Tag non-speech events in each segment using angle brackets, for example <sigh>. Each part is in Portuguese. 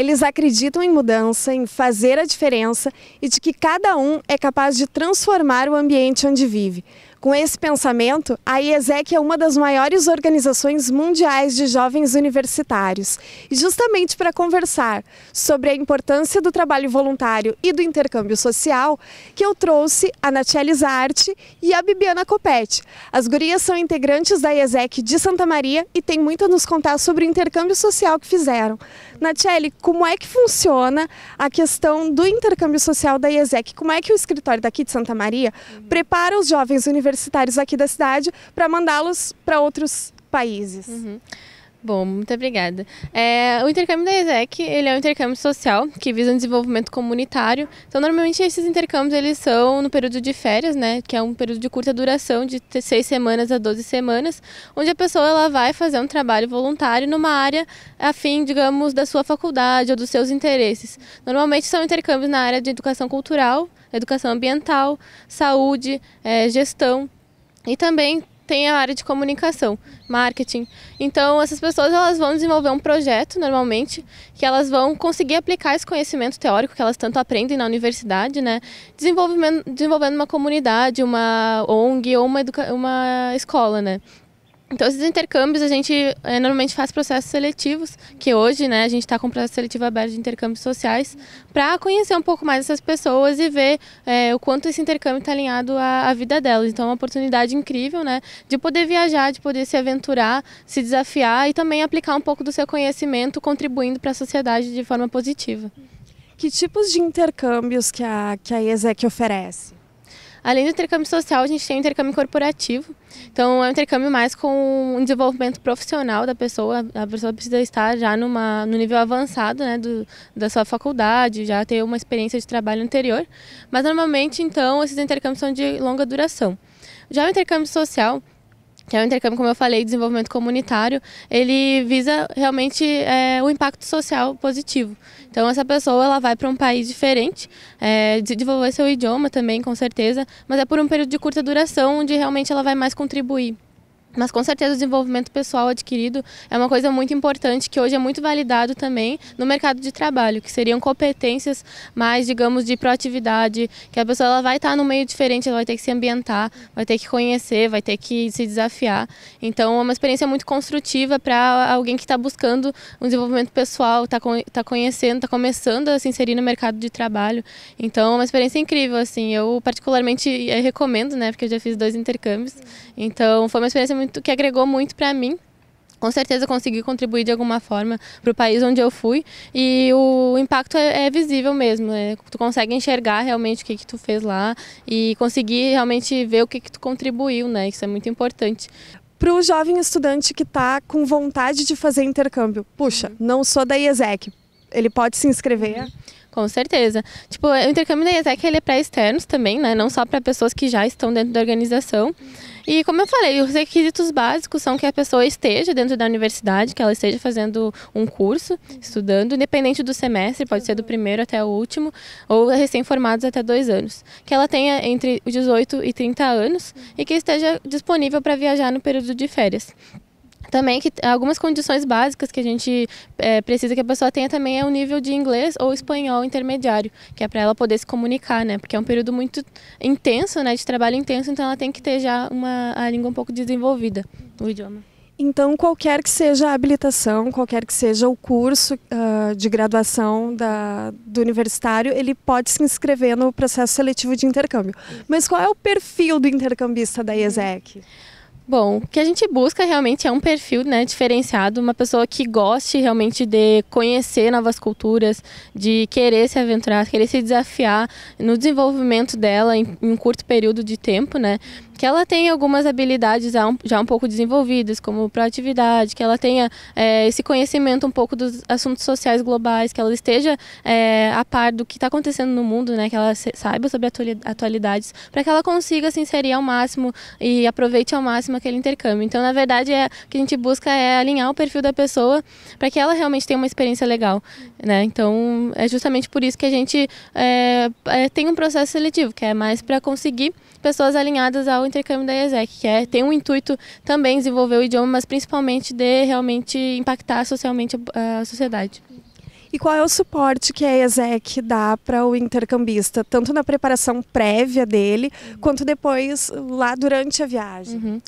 Eles acreditam em mudança, em fazer a diferença e de que cada um é capaz de transformar o ambiente onde vive. Com esse pensamento, a IESEC é uma das maiores organizações mundiais de jovens universitários. E justamente para conversar sobre a importância do trabalho voluntário e do intercâmbio social, que eu trouxe a Natiele Zarte e a Bibiana Copete. As gurias são integrantes da IESEC de Santa Maria e têm muito a nos contar sobre o intercâmbio social que fizeram. Natiele, como é que funciona a questão do intercâmbio social da IESEC? Como é que o escritório daqui de Santa Maria uhum. prepara os jovens universitários universitários aqui da cidade para mandá-los para outros países. Uhum. Bom, muito obrigada. É, o intercâmbio da ESEC, ele é um intercâmbio social que visa um desenvolvimento comunitário. Então, normalmente esses intercâmbios eles são no período de férias, né, que é um período de curta duração, de seis semanas a 12 semanas, onde a pessoa ela vai fazer um trabalho voluntário numa área a fim, digamos, da sua faculdade ou dos seus interesses. Normalmente são intercâmbios na área de educação cultural, educação ambiental, saúde, é, gestão e também tem a área de comunicação, marketing. Então, essas pessoas elas vão desenvolver um projeto, normalmente, que elas vão conseguir aplicar esse conhecimento teórico que elas tanto aprendem na universidade, né? desenvolvendo uma comunidade, uma ONG ou uma, uma escola, né? Então, esses intercâmbios a gente é, normalmente faz processos seletivos, que hoje né, a gente está com um processo seletivo aberto de intercâmbios sociais, para conhecer um pouco mais essas pessoas e ver é, o quanto esse intercâmbio está alinhado à, à, vida delas. Então, é uma oportunidade incrível né, de poder viajar, de poder se aventurar, se desafiar e também aplicar um pouco do seu conhecimento, contribuindo para a sociedade de forma positiva. Que tipos de intercâmbios que a, que a IESEC oferece? Além do intercâmbio social, a gente tem o intercâmbio corporativo. Então, é um intercâmbio mais com um desenvolvimento profissional da pessoa. A pessoa precisa estar já numa, no nível avançado né, do, da sua faculdade, já ter uma experiência de trabalho anterior. Mas, normalmente, então, esses intercâmbios são de longa duração. Já o intercâmbio social, que é o intercâmbio, como eu falei, desenvolvimento comunitário, ele visa realmente é, o impacto social positivo. Então, essa pessoa ela vai para um país diferente, é, desenvolver seu idioma também, com certeza, mas é por um período de curta duração, onde realmente ela vai mais contribuir. Mas com certeza o desenvolvimento pessoal adquirido é uma coisa muito importante que hoje é muito validado também no mercado de trabalho, que seriam competências mais, digamos, de proatividade, que a pessoa ela vai estar no meio diferente, ela vai ter que se ambientar, vai ter que conhecer, vai ter que se desafiar. Então é uma experiência muito construtiva para alguém que está buscando um desenvolvimento pessoal, está tá conhecendo, está começando a se inserir no mercado de trabalho. Então é uma experiência incrível, assim, eu particularmente eh, recomendo, né, porque eu já fiz dois intercâmbios. Então foi uma experiência muito, que agregou muito para mim. Com certeza consegui contribuir de alguma forma para o país onde eu fui e o impacto é, é visível mesmo. É, tu consegue enxergar realmente o que, que tu fez lá e conseguir realmente ver o que, que tu contribuiu, né? Isso é muito importante para o jovem estudante que está com vontade de fazer intercâmbio. Puxa, uhum. não sou da IESEC. Ele pode se inscrever? Uhum. Com certeza. Tipo, o intercâmbio da IESEC ele é para externos também, né? Não só para pessoas que já estão dentro da organização. Uhum. E como eu falei, os requisitos básicos são que a pessoa esteja dentro da universidade, que ela esteja fazendo um curso, estudando, independente do semestre, pode ser do primeiro até o último, ou recém-formados até dois anos. Que ela tenha entre 18 e 30 anos e que esteja disponível para viajar no período de férias. Também que algumas condições básicas que a gente é, precisa que a pessoa tenha também é o um nível de inglês ou espanhol intermediário, que é para ela poder se comunicar, né? Porque é um período muito intenso, né? De trabalho intenso, então ela tem que ter já uma, a língua um pouco desenvolvida, o idioma. Então, qualquer que seja a habilitação, qualquer que seja o curso uh, de graduação da, do universitário, ele pode se inscrever no processo seletivo de intercâmbio. Mas qual é o perfil do intercambista da IESEC? Uhum. Bom, o que a gente busca realmente é um perfil né, diferenciado, uma pessoa que goste realmente de conhecer novas culturas, de querer se aventurar, querer se desafiar no desenvolvimento dela em, em um curto período de tempo, né? que ela tenha algumas habilidades já um, já um pouco desenvolvidas, como proatividade, que ela tenha é, esse conhecimento um pouco dos assuntos sociais globais, que ela esteja é, a par do que está acontecendo no mundo, né, que ela saiba sobre atualidades, para que ela consiga se inserir ao máximo e aproveite ao máximo aquele intercâmbio. Então, na verdade, é, o que a gente busca é alinhar o perfil da pessoa para que ela realmente tenha uma experiência legal. Né? Então, é justamente por isso que a gente é, é tem um processo seletivo, que é mais para conseguir pessoas alinhadas ao intercâmbio da IESEC, que é, tem um intuito também desenvolver o idioma, mas principalmente de realmente impactar socialmente a, a sociedade. E qual é o suporte que a ESEC dá para o intercambista, tanto na preparação prévia dele, uhum. quanto depois lá durante a viagem? Uhum.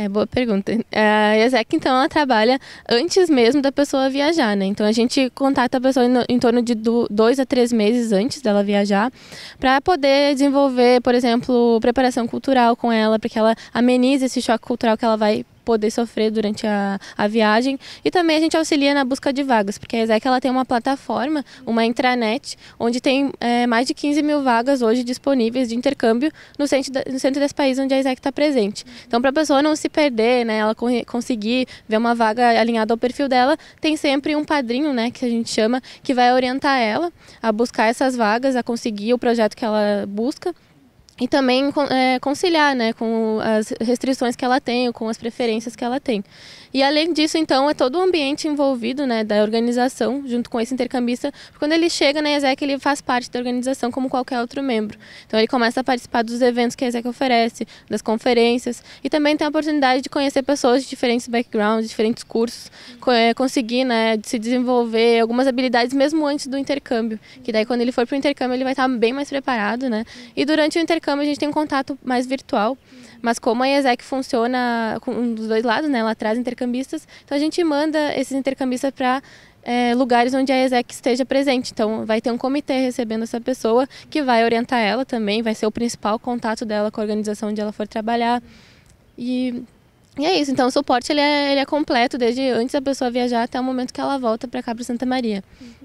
É boa pergunta. A Ezequiel, então, ela trabalha antes mesmo da pessoa viajar, né? Então, a gente contata a pessoa em, torno de dois a três meses antes dela viajar, para poder desenvolver, por exemplo, preparação cultural com ela, para que ela amenize esse choque cultural que ela vai poder sofrer durante a, a viagem. E também a gente auxilia na busca de vagas, porque a ESEC ela tem uma plataforma, uma intranet, onde tem é, mais de 15 mil vagas hoje disponíveis de intercâmbio no centro, da, no centro desse país onde a ESEC está presente. Então, para a pessoa não se perder, né, ela conseguir ver uma vaga alinhada ao perfil dela, tem sempre um padrinho, né, que a gente chama, que vai orientar ela a buscar essas vagas, a conseguir o projeto que ela busca e também é, conciliar né, com as restrições que ela tem, ou com as preferências que ela tem. E além disso, então, é todo o ambiente envolvido né, da organização, junto com esse intercambista. Quando ele chega na né, ESEC, ele faz parte da organização como qualquer outro membro. Então, ele começa a participar dos eventos que a ESEC oferece, das conferências, e também tem a oportunidade de conhecer pessoas de diferentes backgrounds, diferentes cursos, é, conseguir né, se desenvolver algumas habilidades mesmo antes do intercâmbio. Que daí, quando ele for para o intercâmbio, ele vai estar bem mais preparado. Né? E durante o intercâmbio, intercâmbio a gente tem um contato mais virtual. Mas como a IESEC funciona com um dos dois lados, né? Ela traz intercambistas, então a gente manda esses intercambistas para é, lugares onde a ESEC esteja presente. Então, vai ter um comitê recebendo essa pessoa que vai orientar ela também, vai ser o principal contato dela com a organização onde ela for trabalhar. E, e é isso. Então, o suporte ele é, ele é completo desde antes da pessoa viajar até o momento que ela volta para cá, para Santa Maria. Uhum.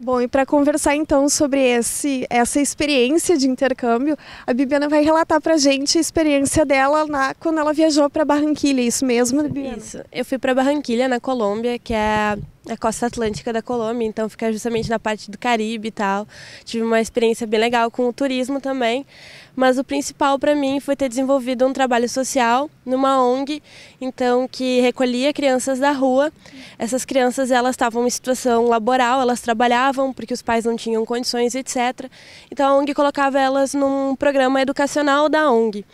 Bom, e para conversar então sobre esse, essa experiência de intercâmbio, a Bibiana vai relatar para a gente a experiência dela na, quando ela viajou para Barranquilha, isso mesmo, Bibiana? Isso, eu fui para Barranquilha, na Colômbia, que é a costa atlântica da Colômbia, então fica justamente na parte do Caribe e tal. Tive uma experiência bem legal com o turismo também, mas o principal para mim foi ter desenvolvido um trabalho social numa ONG, então que recolhia crianças da rua. Essas crianças elas estavam em situação laboral, elas trabalhavam porque os pais não tinham condições, etc. Então a ONG colocava elas num programa educacional da ONG.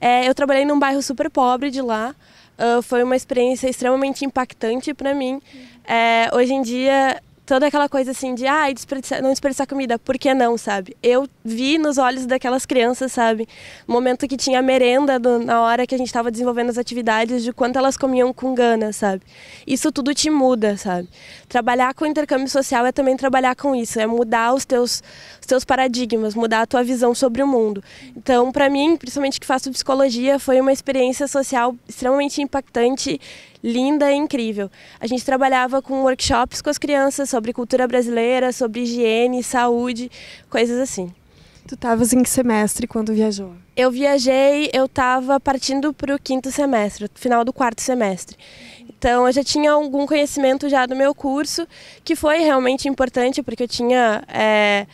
É, eu trabalhei num bairro super pobre de lá, ah, foi uma experiência extremamente impactante para mim. É, hoje em dia toda aquela coisa assim de, ah, desperdiçar, não desperdiçar comida, por que não, sabe? Eu vi nos olhos daquelas crianças, sabe? momento que tinha merenda, do, na hora que a gente estava desenvolvendo as atividades, de quanto elas comiam com gana, sabe? Isso tudo te muda, sabe? Trabalhar com intercâmbio social é também trabalhar com isso, é mudar os teus, os teus paradigmas, mudar a tua visão sobre o mundo. Então, para mim, principalmente que faço psicologia, foi uma experiência social extremamente impactante linda e incrível. A gente trabalhava com workshops com as crianças sobre cultura brasileira, sobre higiene, saúde, coisas assim. Tu estavas em que semestre quando viajou? Eu viajei, eu estava partindo para o quinto semestre, final do quarto semestre. Então eu já tinha algum conhecimento já do meu curso, que foi realmente importante, porque eu tinha é,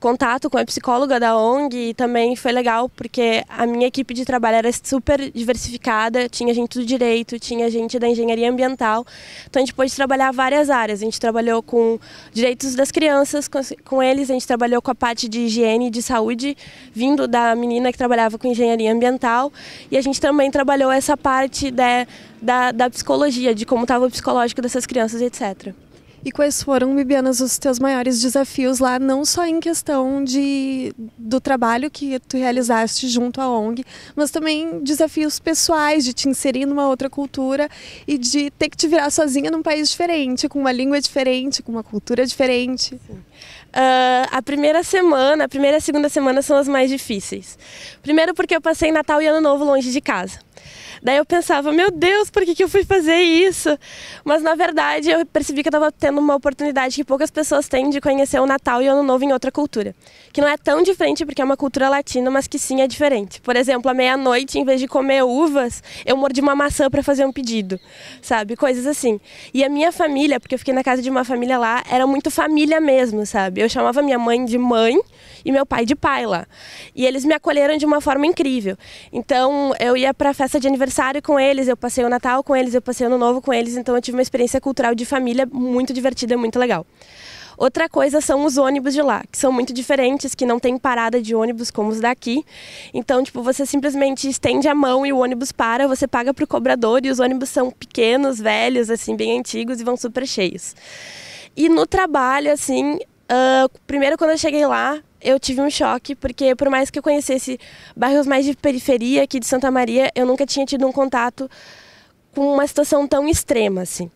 contato com a psicóloga da ONG e também foi legal porque a minha equipe de trabalho era super diversificada, tinha gente do direito, tinha gente da engenharia ambiental, então a gente pôde trabalhar várias áreas. A gente trabalhou com direitos das crianças, com, com eles, a gente trabalhou com a parte de higiene e de saúde, vindo da menina que trabalhava com engenharia ambiental, e a gente também trabalhou essa parte né, da, da psicologia, de como estava o psicológico dessas crianças, etc. E quais foram, Bibianas, os teus maiores desafios lá, não só em questão de, do trabalho que tu realizaste junto à ONG, mas também desafios pessoais de te inserir numa outra cultura e de ter que te virar sozinha num país diferente, com uma língua diferente, com uma cultura diferente? Uh, a primeira semana, a primeira e a segunda semana são as mais difíceis. Primeiro porque eu passei Natal e Ano Novo longe de casa. Daí eu pensava, meu Deus, por que, que eu fui fazer isso? Mas na verdade eu percebi que eu estava tendo uma oportunidade que poucas pessoas têm de conhecer o Natal e o Ano Novo em outra cultura. Que não é tão diferente porque é uma cultura latina, mas que sim é diferente. Por exemplo, à meia-noite, em vez de comer uvas, eu mordi uma maçã para fazer um pedido, sabe? Coisas assim. E a minha família, porque eu fiquei na casa de uma família lá, era muito família mesmo, sabe? Eu chamava minha mãe de mãe e meu pai de pai lá. E eles me acolheram de uma forma incrível. Então eu ia para a festa de aniversário aniversário com eles, eu passei o Natal com eles, eu passei o Ano Novo com eles, então eu tive uma experiência cultural de família muito divertida, muito legal. Outra coisa são os ônibus de lá, que são muito diferentes, que não tem parada de ônibus como os daqui. Então, tipo, você simplesmente estende a mão e o ônibus para, você paga para o cobrador e os ônibus são pequenos, velhos, assim, bem antigos e vão super cheios. E no trabalho, assim, uh, primeiro quando eu cheguei lá, eu tive um choque, porque por mais que eu conhecesse bairros mais de periferia aqui de Santa Maria, eu nunca tinha tido um contato com uma situação tão extrema assim.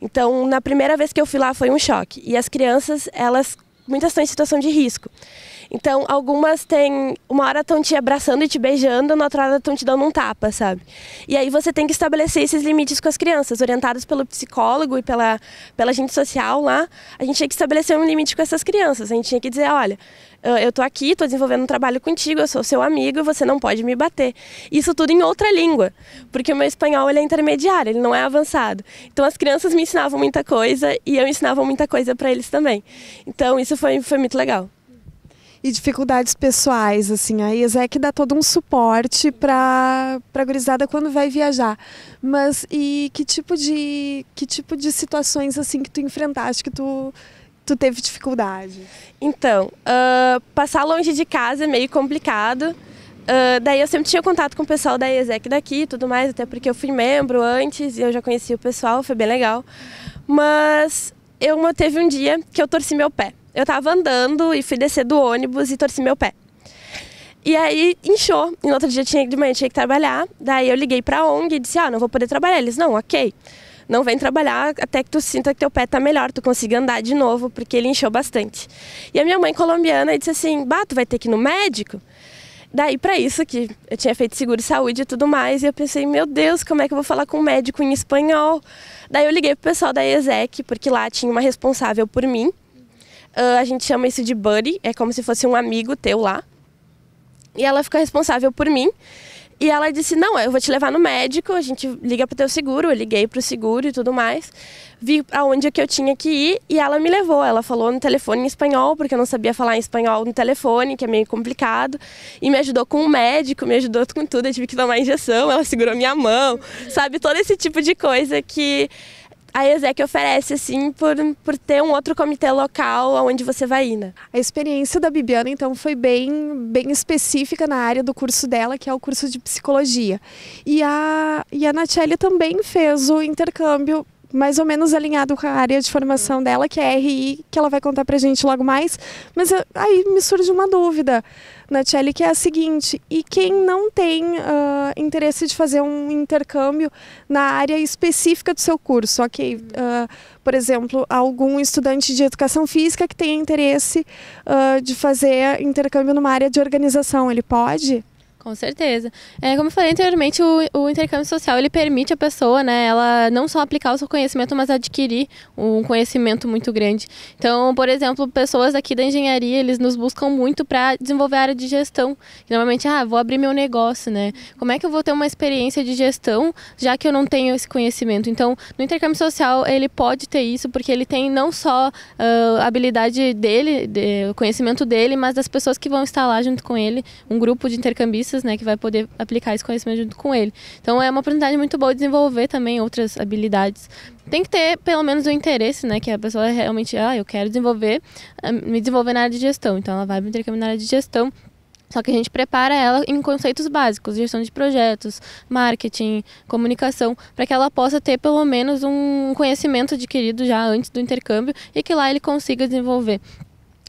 Então, na primeira vez que eu fui lá foi um choque. E as crianças, elas muitas estão em situação de risco. Então, algumas têm. Uma hora estão te abraçando e te beijando, na outra hora estão te dando um tapa, sabe? E aí você tem que estabelecer esses limites com as crianças, orientados pelo psicólogo e pela, pela gente social lá. A gente tinha que estabelecer um limite com essas crianças. A gente tinha que dizer: olha, ah, eu tô aqui, tô desenvolvendo um trabalho contigo, eu sou seu amigo, você não pode me bater. Isso tudo em outra língua, porque o meu espanhol ele é intermediário, ele não é avançado. Então as crianças me ensinavam muita coisa e eu ensinava muita coisa para eles também. Então isso foi, foi muito legal. E dificuldades pessoais, assim, a IESEC dá todo um suporte para a gurizada quando vai viajar. Mas e que tipo de que tipo de situações assim que tu enfrentaste que tu tu teve dificuldade? Então, uh, passar longe de casa é meio complicado. Uh, daí eu sempre tinha contato com o pessoal da IESEC daqui e tudo mais, até porque eu fui membro antes e eu já conheci o pessoal, foi bem legal. Mas eu teve um dia que eu torci meu pé. Eu estava andando e fui descer do ônibus e torci meu pé. E aí inchou. E no outro dia tinha, de manhã tinha que trabalhar. Daí eu liguei para a ONG e disse: Ah, não vou poder trabalhar. Eles: Não, ok não vem trabalhar até que tu sinta que teu pé tá melhor, tu consiga andar de novo, porque ele encheu bastante. E a minha mãe colombiana disse assim: Bah, tu vai ter que ir no médico? Daí, para isso, que eu tinha feito seguro de saúde e tudo mais, e eu pensei, meu Deus, como é que eu vou falar com um médico em espanhol? Daí eu liguei pro pessoal da ESEC, porque lá tinha uma responsável por mim. Uh, a gente chama isso de buddy, é como se fosse um amigo teu lá. E ela ficou responsável por mim. E ela disse: Não, eu vou te levar no médico, a gente liga para o teu seguro. Eu liguei para o seguro e tudo mais. Vi aonde é que eu tinha que ir e ela me levou. Ela falou no telefone em espanhol, porque eu não sabia falar em espanhol no telefone, que é meio complicado. E me ajudou com o médico, me ajudou com tudo. Eu tive que tomar injeção, ela segurou minha mão, sabe? Todo esse tipo de coisa que a ESEC oferece, assim, por, por ter um outro comitê local onde você vai ir, né? A experiência da Bibiana, então, foi bem, bem específica na área do curso dela, que é o curso de psicologia. E a, e a Natelli também fez o intercâmbio mais ou menos alinhado com a área de formação dela, que é a RI, que ela vai contar pra gente logo mais. Mas eu, aí me surge uma dúvida, Natiele, que é a seguinte: e quem não tem uh, interesse de fazer um intercâmbio na área específica do seu curso? Ok, uh, por exemplo, algum estudante de educação física que tem interesse uh, de fazer intercâmbio numa área de organização, ele pode? Com certeza. É, como eu falei anteriormente, o, o, intercâmbio social ele permite a pessoa, né, ela não só aplicar o seu conhecimento, mas adquirir um conhecimento muito grande. Então, por exemplo, pessoas aqui da engenharia, eles nos buscam muito para desenvolver a área de gestão. Normalmente, ah, vou abrir meu negócio, né? Como é que eu vou ter uma experiência de gestão, já que eu não tenho esse conhecimento? Então, no intercâmbio social, ele pode ter isso, porque ele tem não só ah, a uh, habilidade dele, de, o conhecimento dele, mas das pessoas que vão estar lá junto com ele, um grupo de intercambistas crianças, né, que vai poder aplicar esse conhecimento junto com ele. Então é uma oportunidade muito boa de desenvolver também outras habilidades. Tem que ter pelo menos o um interesse, né, que a pessoa realmente, ah, eu quero desenvolver, ah, me desenvolver na área de gestão. Então ela vai me intercâmbio na área de gestão. Só que a gente prepara ela em conceitos básicos, gestão de projetos, marketing, comunicação, para que ela possa ter pelo menos um conhecimento adquirido já antes do intercâmbio e que lá ele consiga desenvolver.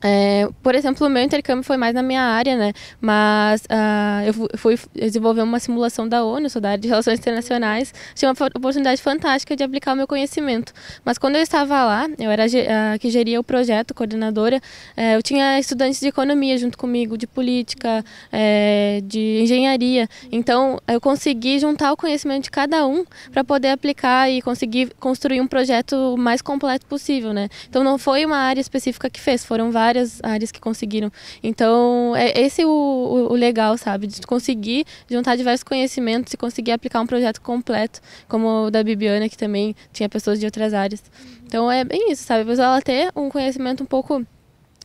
É, por exemplo, o meu intercâmbio foi mais na minha área, né? Mas uh, eu fui desenvolver uma simulação da ONU, sou da área de Relações Internacionais. Tinha uma oportunidade fantástica de aplicar o meu conhecimento. Mas quando eu estava lá, eu era a ah, que geria o projeto, coordenadora, é, eu tinha estudantes de economia junto comigo, de política, é, de engenharia. Então, eu consegui juntar o conhecimento de cada um para poder aplicar e conseguir construir um projeto o mais completo possível, né? Então, não foi uma área específica que fez, foram várias várias áreas que conseguiram. Então, é esse é o, o, o legal, sabe? De conseguir juntar diversos conhecimentos e conseguir aplicar um projeto completo, como o da Bibiana, que também tinha pessoas de outras áreas. Então, é bem isso, sabe? A pessoa ela ter um conhecimento um pouco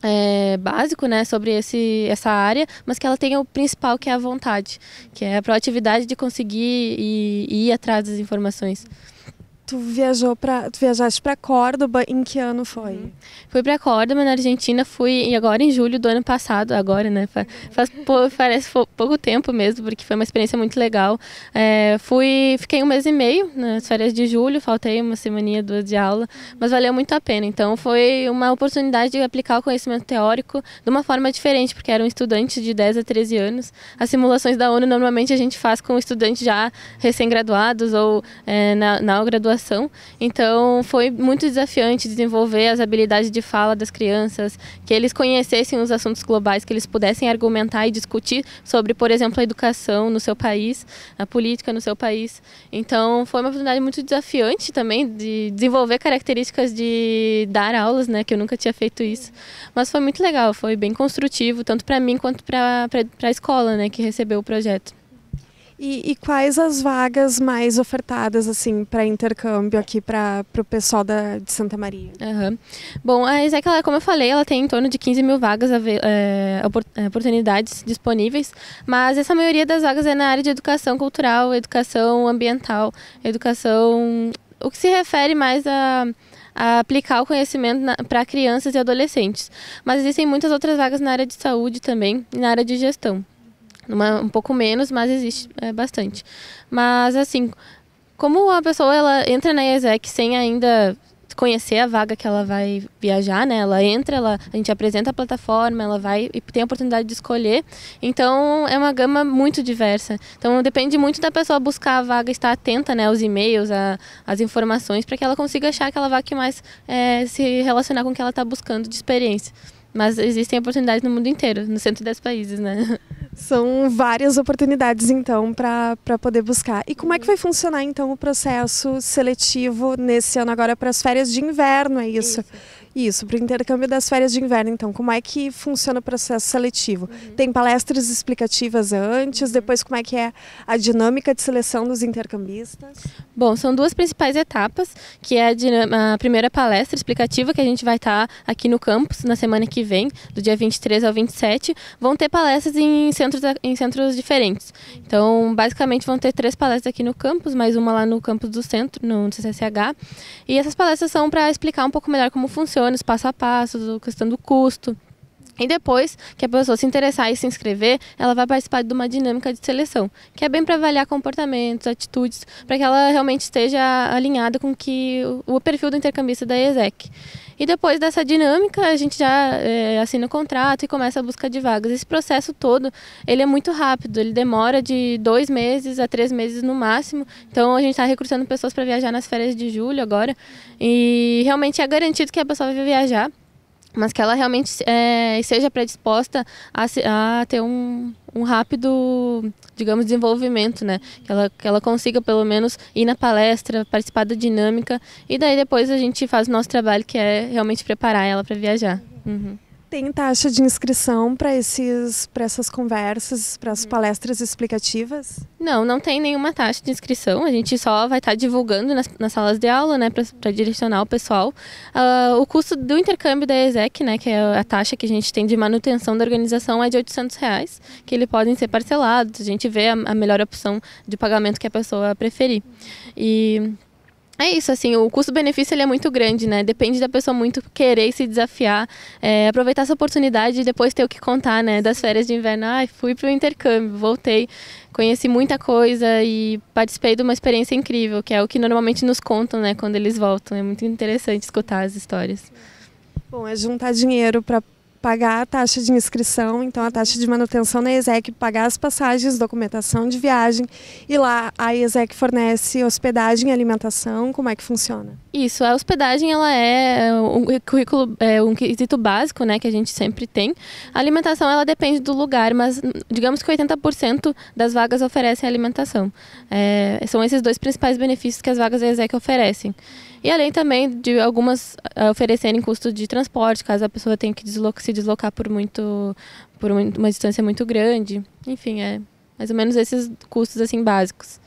é, básico né, sobre esse, essa área, mas que ela tenha o principal, que é a vontade, que é a proatividade de conseguir e ir atrás das informações. Tu viajou para, tu viajaste para Córdoba em que ano foi? Uhum. Fui para Córdoba na Argentina, fui e agora em julho do ano passado, agora, né? Faz, faz parece pouco tempo mesmo, porque foi uma experiência muito legal. É, fui, fiquei um mês e meio nas férias de julho, faltei uma semana duas de aula, mas valeu muito a pena. Então foi uma oportunidade de aplicar o conhecimento teórico de uma forma diferente, porque era um estudante de 10 a 13 anos. As simulações da ONU normalmente a gente faz com estudantes já recém-graduados ou é, na, na graduação população. Então, foi muito desafiante desenvolver as habilidades de fala das crianças, que eles conhecessem os assuntos globais, que eles pudessem argumentar e discutir sobre, por exemplo, a educação no seu país, a política no seu país. Então, foi uma oportunidade muito desafiante também de desenvolver características de dar aulas, né, que eu nunca tinha feito isso. Mas foi muito legal, foi bem construtivo, tanto para mim quanto para a escola, né, que recebeu o projeto. E, e, quais as vagas mais ofertadas assim para intercâmbio aqui para o pessoal da, de Santa Maria? Uhum. Bom, a Isaac, ela, como eu falei, ela tem em torno de 15 mil vagas, é, é, oportunidades disponíveis, mas essa maioria das vagas é na área de educação cultural, educação ambiental, educação. O que se refere mais a, a aplicar o conhecimento para crianças e adolescentes. Mas existem muitas outras vagas na área de saúde também e na área de gestão. Uma, um pouco menos, mas existe é, bastante. Mas, assim, como a pessoa ela entra na IESEC sem ainda conhecer a vaga que ela vai viajar, né? Ela entra, ela, a gente apresenta a plataforma, ela vai e tem a oportunidade de escolher. Então é uma gama muito diversa. Então depende muito da pessoa buscar a vaga, estar atenta, né? Aos e-mails, às informações, para que ela consiga achar aquela vaga que mais é, se relacionar com o que ela está buscando de experiência. Mas existem oportunidades no mundo inteiro, nos 110 países, né? <laughs> São várias oportunidades, então, para poder buscar. E como é que uhum. vai funcionar, então, o processo seletivo nesse ano agora para as férias de inverno, é isso. isso. Isso, para o intercâmbio das férias de inverno. Então, como é que funciona o processo seletivo? Uhum. Tem palestras explicativas antes, uhum. depois como é que é a dinâmica de seleção dos intercambistas? Bom, são duas principais etapas, que é a, a primeira palestra explicativa, que a gente vai estar tá aqui no campus na semana que vem, do dia 23 ao 27. Vão ter palestras em centros, em centros diferentes. Então, basicamente, vão ter três palestras aqui no campus, mais uma lá no campus do centro, no CCSH. E essas palestras são para explicar um pouco melhor como funciona anos, passo a passo, questão do custo. E depois que a pessoa se interessar e se inscrever, ela vai participar de uma dinâmica de seleção, que é bem para avaliar comportamentos, atitudes, para que ela realmente esteja alinhada com que o perfil do intercambista da ESEC. E depois dessa dinâmica, a gente já é, assina o contrato e começa a busca de vagas. Esse processo todo, ele é muito rápido, ele demora de dois meses a três meses no máximo. Então, a gente está recrutando pessoas para viajar nas férias de julho agora. E realmente é garantido que a pessoa vai viajar mas que ela realmente é, seja predisposta a, a ter um, um, rápido, digamos, desenvolvimento, né? Que ela, que ela consiga, pelo menos, ir na palestra, participar da dinâmica, e daí depois a gente faz o nosso trabalho, que é realmente preparar ela para viajar. Uhum. Tem taxa de inscrição para esses para essas conversas, para as uhum. palestras explicativas? Não, não tem nenhuma taxa de inscrição. A gente só vai estar tá divulgando nas, nas, salas de aula, né, para direcionar o pessoal. Uh, o custo do intercâmbio da ESEC, né, que é a taxa que a gente tem de manutenção da organização, é de 800 reais, que eles podem ser parcelados. A gente vê a, a melhor opção de pagamento que a pessoa preferir. E é isso, assim, o custo-benefício ele é muito grande, né? Depende da pessoa muito querer se desafiar, é, aproveitar essa oportunidade e depois ter o que contar, né? Das férias de inverno, ah, fui para o intercâmbio, voltei, conheci muita coisa e participei de uma experiência incrível, que é o que normalmente nos contam, né? Quando eles voltam, é muito interessante escutar as histórias. Bom, é juntar dinheiro para pagar a taxa de inscrição, então a taxa de manutenção na ESEC, pagar as passagens, documentação de viagem e lá a ESEC fornece hospedagem e alimentação, como é que funciona? Isso, a hospedagem ela é, é um currículo, é um quesito básico, né, que a gente sempre tem. A alimentação ela depende do lugar, mas digamos que 80% das vagas oferecem alimentação. É, são esses dois principais benefícios que as vagas da ESEC oferecem. E além também de algumas eh, oferecerem custo de transporte, caso a pessoa tenha que se deslocar por, muito, por uma distância muito grande. Enfim, é mais ou menos esses custos assim básicos.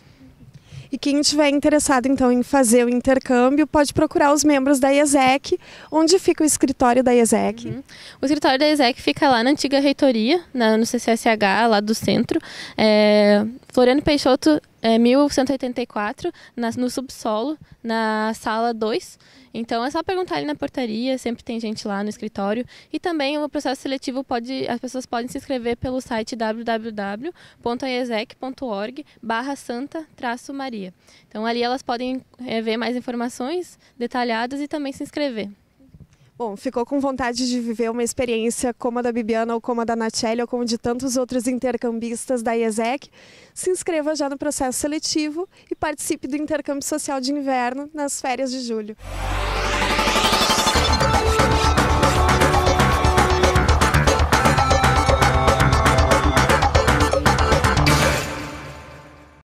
E quem estiver interessado então em fazer o intercâmbio pode procurar os membros da IESEC. Onde fica o escritório da IESEC? Uhum. O escritório da IESEC fica lá na antiga reitoria, na, no CCSH, lá do centro. É, Floriano Peixoto é, 1184, na, no subsolo, na sala 2. Então é só perguntar ali na portaria, sempre tem gente lá no escritório. E também o processo seletivo pode, as pessoas podem se inscrever pelo site www.aesec.org barra santa maria. Então ali elas podem é, ver mais informações detalhadas e também se inscrever. Bom, ficou com vontade de viver uma experiência como a da Bibiana ou como a da Nacelli ou como de tantos outros intercambistas da IESEC? Se inscreva já no processo seletivo e participe do intercâmbio social de inverno nas férias de julho.